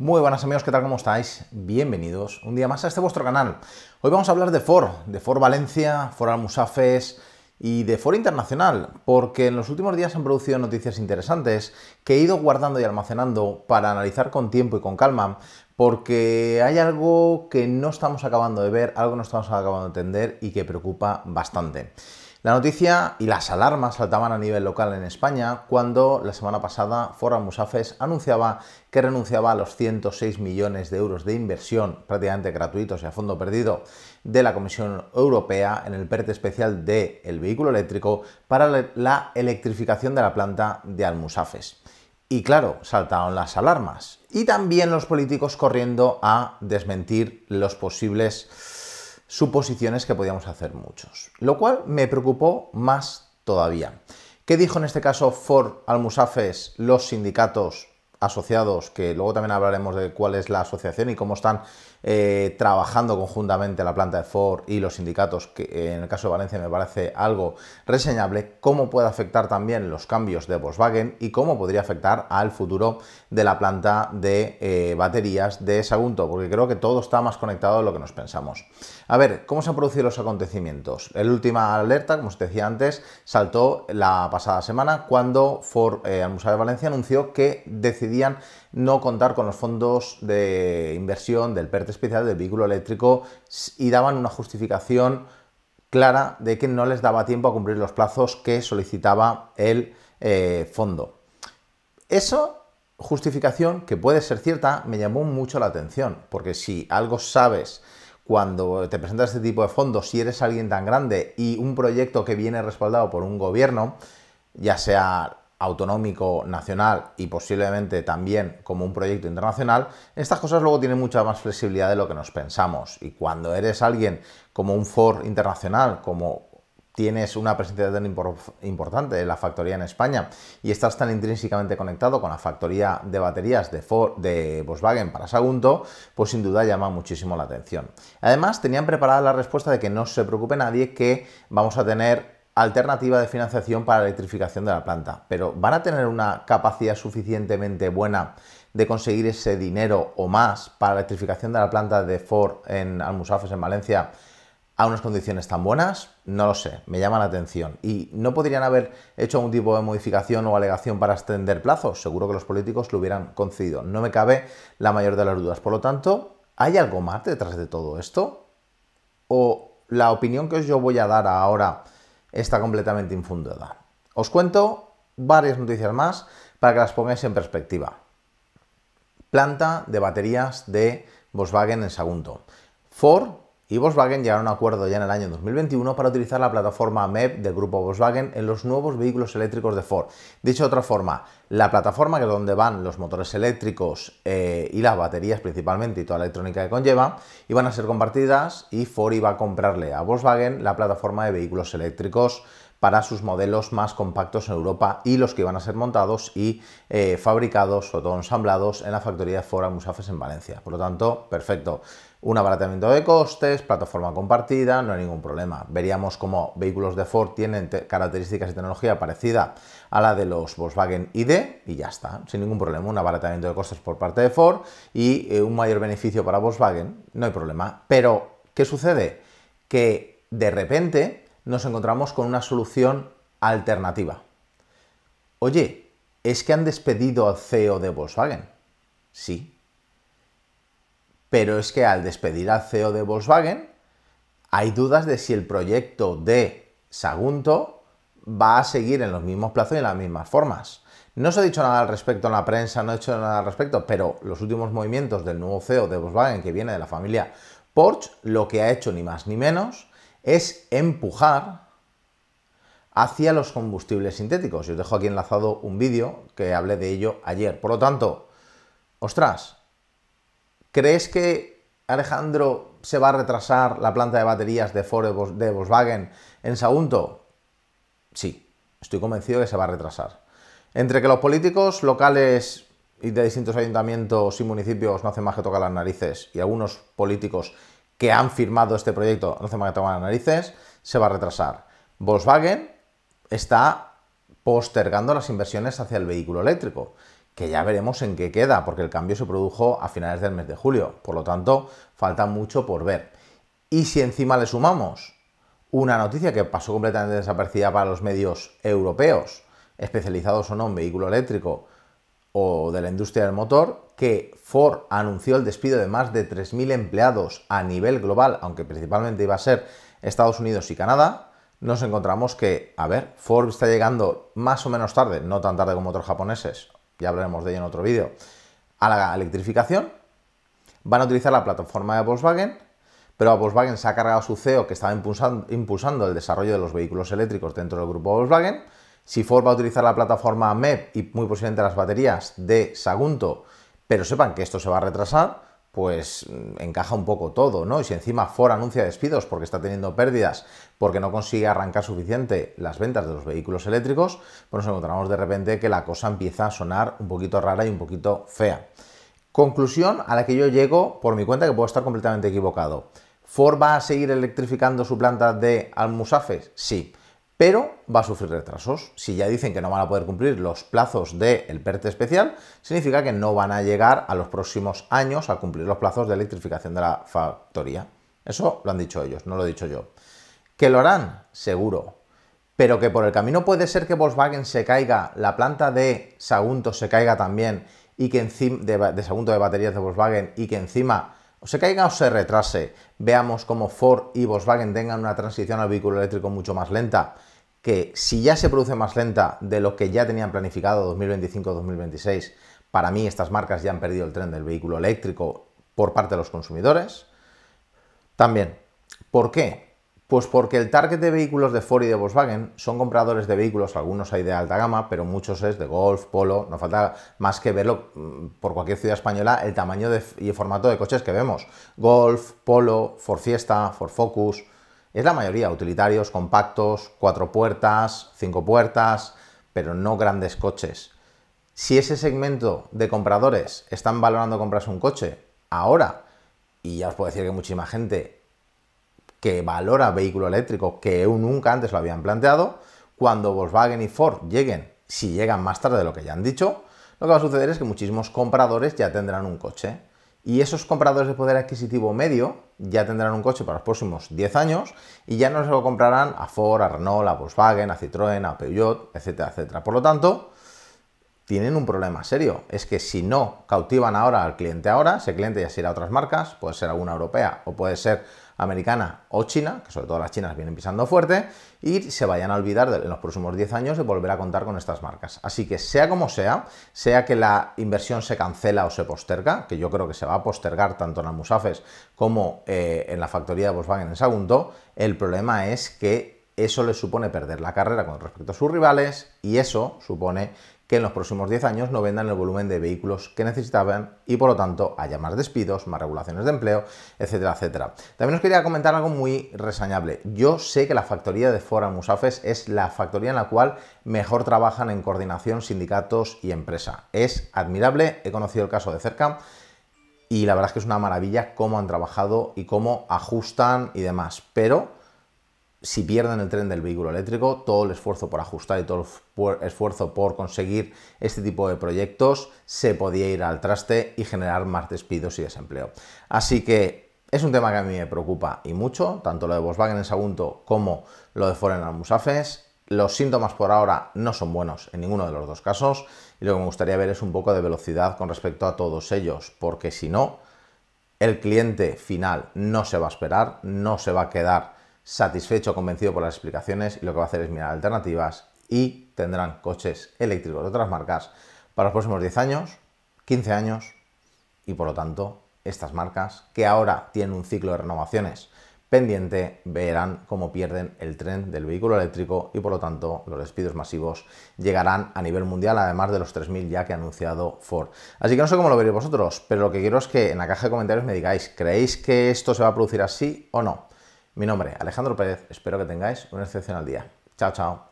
Muy buenas amigos, ¿qué tal? ¿Cómo estáis? Bienvenidos un día más a este vuestro canal. Hoy vamos a hablar de For, de For Valencia, For Almusafes y de For Internacional, porque en los últimos días han producido noticias interesantes que he ido guardando y almacenando para analizar con tiempo y con calma, porque hay algo que no estamos acabando de ver, algo que no estamos acabando de entender y que preocupa bastante. La noticia y las alarmas saltaban a nivel local en España cuando la semana pasada Foral Musafes anunciaba que renunciaba a los 106 millones de euros de inversión prácticamente gratuitos y a fondo perdido de la Comisión Europea en el PERTE especial del vehículo eléctrico para la electrificación de la planta de Almusafes. Y claro, saltaron las alarmas. Y también los políticos corriendo a desmentir los posibles suposiciones que podíamos hacer muchos. Lo cual me preocupó más todavía. ¿Qué dijo en este caso Ford Almusafes, los sindicatos asociados, que luego también hablaremos de cuál es la asociación y cómo están eh, trabajando conjuntamente la planta de Ford y los sindicatos, que en el caso de Valencia me parece algo reseñable, cómo puede afectar también los cambios de Volkswagen y cómo podría afectar al futuro de la planta de eh, baterías de Sagunto, porque creo que todo está más conectado de lo que nos pensamos. A ver, ¿cómo se han producido los acontecimientos? El última alerta, como os decía antes, saltó la pasada semana cuando Ford eh, museo de Valencia anunció que decidían no contar con los fondos de inversión del PERTE especial del vehículo eléctrico y daban una justificación clara de que no les daba tiempo a cumplir los plazos que solicitaba el eh, fondo. Eso justificación que puede ser cierta me llamó mucho la atención, porque si algo sabes cuando te presentas este tipo de fondos, si eres alguien tan grande y un proyecto que viene respaldado por un gobierno, ya sea autonómico, nacional y posiblemente también como un proyecto internacional, estas cosas luego tienen mucha más flexibilidad de lo que nos pensamos. Y cuando eres alguien como un Ford internacional, como tienes una presencia tan importante de la factoría en España y estás tan intrínsecamente conectado con la factoría de baterías de, Ford, de Volkswagen para Sagunto, pues sin duda llama muchísimo la atención. Además, tenían preparada la respuesta de que no se preocupe nadie que vamos a tener alternativa de financiación para la electrificación de la planta. Pero ¿van a tener una capacidad suficientemente buena de conseguir ese dinero o más para la electrificación de la planta de Ford en Almusafes, en Valencia, a unas condiciones tan buenas? No lo sé, me llama la atención. ¿Y no podrían haber hecho algún tipo de modificación o alegación para extender plazos? Seguro que los políticos lo hubieran concedido. No me cabe la mayor de las dudas. Por lo tanto, ¿hay algo más detrás de todo esto? ¿O la opinión que os yo voy a dar ahora está completamente infundada. Os cuento varias noticias más para que las pongáis en perspectiva. Planta de baterías de Volkswagen en Sagunto. Ford y Volkswagen llegaron a un acuerdo ya en el año 2021 para utilizar la plataforma MEP del grupo Volkswagen en los nuevos vehículos eléctricos de Ford. Dicho de otra forma, la plataforma que es donde van los motores eléctricos eh, y las baterías principalmente y toda la electrónica que conlleva iban a ser compartidas y Ford iba a comprarle a Volkswagen la plataforma de vehículos eléctricos para sus modelos más compactos en Europa y los que iban a ser montados y eh, fabricados o todo ensamblados en la factoría de Ford Musafes en Valencia. Por lo tanto, perfecto un abaratamiento de costes, plataforma compartida, no hay ningún problema. Veríamos cómo vehículos de Ford tienen características y tecnología parecida a la de los Volkswagen ID y ya está, sin ningún problema. Un abaratamiento de costes por parte de Ford y eh, un mayor beneficio para Volkswagen, no hay problema. Pero, ¿qué sucede? Que de repente nos encontramos con una solución alternativa. Oye, es que han despedido al CEO de Volkswagen. Sí, pero es que al despedir al CEO de Volkswagen, hay dudas de si el proyecto de Sagunto va a seguir en los mismos plazos y en las mismas formas. No se ha dicho nada al respecto en la prensa, no he dicho nada al respecto, pero los últimos movimientos del nuevo CEO de Volkswagen, que viene de la familia Porsche, lo que ha hecho ni más ni menos es empujar hacia los combustibles sintéticos. Y os dejo aquí enlazado un vídeo que hablé de ello ayer. Por lo tanto, ostras, ¿Crees que Alejandro se va a retrasar la planta de baterías de de Volkswagen en Sagunto? Sí, estoy convencido que se va a retrasar. Entre que los políticos locales y de distintos ayuntamientos y municipios no hacen más que tocar las narices y algunos políticos que han firmado este proyecto no hacen más que tocar las narices, se va a retrasar. Volkswagen está postergando las inversiones hacia el vehículo eléctrico que ya veremos en qué queda, porque el cambio se produjo a finales del mes de julio. Por lo tanto, falta mucho por ver. Y si encima le sumamos una noticia que pasó completamente desaparecida para los medios europeos, especializados o no en vehículo eléctrico o de la industria del motor, que Ford anunció el despido de más de 3.000 empleados a nivel global, aunque principalmente iba a ser Estados Unidos y Canadá, nos encontramos que, a ver, Ford está llegando más o menos tarde, no tan tarde como otros japoneses ya hablaremos de ello en otro vídeo, a la electrificación. Van a utilizar la plataforma de Volkswagen, pero a Volkswagen se ha cargado su CEO que estaba impulsando, impulsando el desarrollo de los vehículos eléctricos dentro del grupo Volkswagen. Si Ford va a utilizar la plataforma MEP y muy posiblemente las baterías de Sagunto, pero sepan que esto se va a retrasar, pues mm, encaja un poco todo, ¿no? Y si encima Ford anuncia despidos porque está teniendo pérdidas, porque no consigue arrancar suficiente las ventas de los vehículos eléctricos, pues nos encontramos de repente que la cosa empieza a sonar un poquito rara y un poquito fea. Conclusión a la que yo llego por mi cuenta que puedo estar completamente equivocado. ¿Ford va a seguir electrificando su planta de Almusafes? Sí pero va a sufrir retrasos. Si ya dicen que no van a poder cumplir los plazos del PERTE especial, significa que no van a llegar a los próximos años a cumplir los plazos de electrificación de la factoría. Eso lo han dicho ellos, no lo he dicho yo. ¿Que lo harán? Seguro. Pero que por el camino puede ser que Volkswagen se caiga, la planta de Sagunto se caiga también, y que encima de, Sagunto de baterías de Volkswagen, y que encima se caiga o se retrase, veamos cómo Ford y Volkswagen tengan una transición al vehículo eléctrico mucho más lenta que si ya se produce más lenta de lo que ya tenían planificado 2025-2026, para mí estas marcas ya han perdido el tren del vehículo eléctrico por parte de los consumidores. También, ¿por qué? Pues porque el target de vehículos de Ford y de Volkswagen son compradores de vehículos, algunos hay de alta gama, pero muchos es de Golf, Polo, no falta más que verlo mm, por cualquier ciudad española el tamaño y el formato de coches que vemos. Golf, Polo, Ford Fiesta, Ford Focus, es la mayoría, utilitarios compactos, cuatro puertas, cinco puertas, pero no grandes coches. Si ese segmento de compradores están valorando comprarse un coche ahora, y ya os puedo decir que muchísima gente que valora vehículo eléctrico que nunca antes lo habían planteado, cuando Volkswagen y Ford lleguen, si llegan más tarde de lo que ya han dicho, lo que va a suceder es que muchísimos compradores ya tendrán un coche. Y esos compradores de poder adquisitivo medio ya tendrán un coche para los próximos 10 años y ya no se lo comprarán a Ford, a Renault, a Volkswagen, a Citroën, a Peugeot, etcétera, etcétera. Por lo tanto, tienen un problema serio. Es que si no cautivan ahora al cliente ahora, ese cliente ya se irá a otras marcas, puede ser alguna europea o puede ser americana o china, que sobre todo las chinas vienen pisando fuerte, y se vayan a olvidar en los próximos 10 años de volver a contar con estas marcas. Así que sea como sea, sea que la inversión se cancela o se posterga, que yo creo que se va a postergar tanto en Musafes como eh, en la factoría de Volkswagen en Sagunto, el problema es que eso les supone perder la carrera con respecto a sus rivales y eso supone que en los próximos 10 años no vendan el volumen de vehículos que necesitaban y por lo tanto haya más despidos, más regulaciones de empleo, etcétera, etcétera. También os quería comentar algo muy resañable. Yo sé que la factoría de Fora Musafes es la factoría en la cual mejor trabajan en coordinación sindicatos y empresa. Es admirable, he conocido el caso de cerca y la verdad es que es una maravilla cómo han trabajado y cómo ajustan y demás. Pero si pierden el tren del vehículo eléctrico, todo el esfuerzo por ajustar y todo el esfuerzo por conseguir este tipo de proyectos se podía ir al traste y generar más despidos y desempleo. Así que es un tema que a mí me preocupa y mucho, tanto lo de Volkswagen en Sagunto como lo de Foreign Almusafes. Los síntomas por ahora no son buenos en ninguno de los dos casos y lo que me gustaría ver es un poco de velocidad con respecto a todos ellos, porque si no, el cliente final no se va a esperar, no se va a quedar satisfecho, convencido por las explicaciones y lo que va a hacer es mirar alternativas y tendrán coches eléctricos de otras marcas para los próximos 10 años, 15 años y por lo tanto estas marcas que ahora tienen un ciclo de renovaciones pendiente verán cómo pierden el tren del vehículo eléctrico y por lo tanto los despidos masivos llegarán a nivel mundial además de los 3.000 ya que ha anunciado Ford. Así que no sé cómo lo veréis vosotros, pero lo que quiero es que en la caja de comentarios me digáis, ¿creéis que esto se va a producir así o no? Mi nombre, Alejandro Pérez, espero que tengáis un excepcional día. Chao, chao.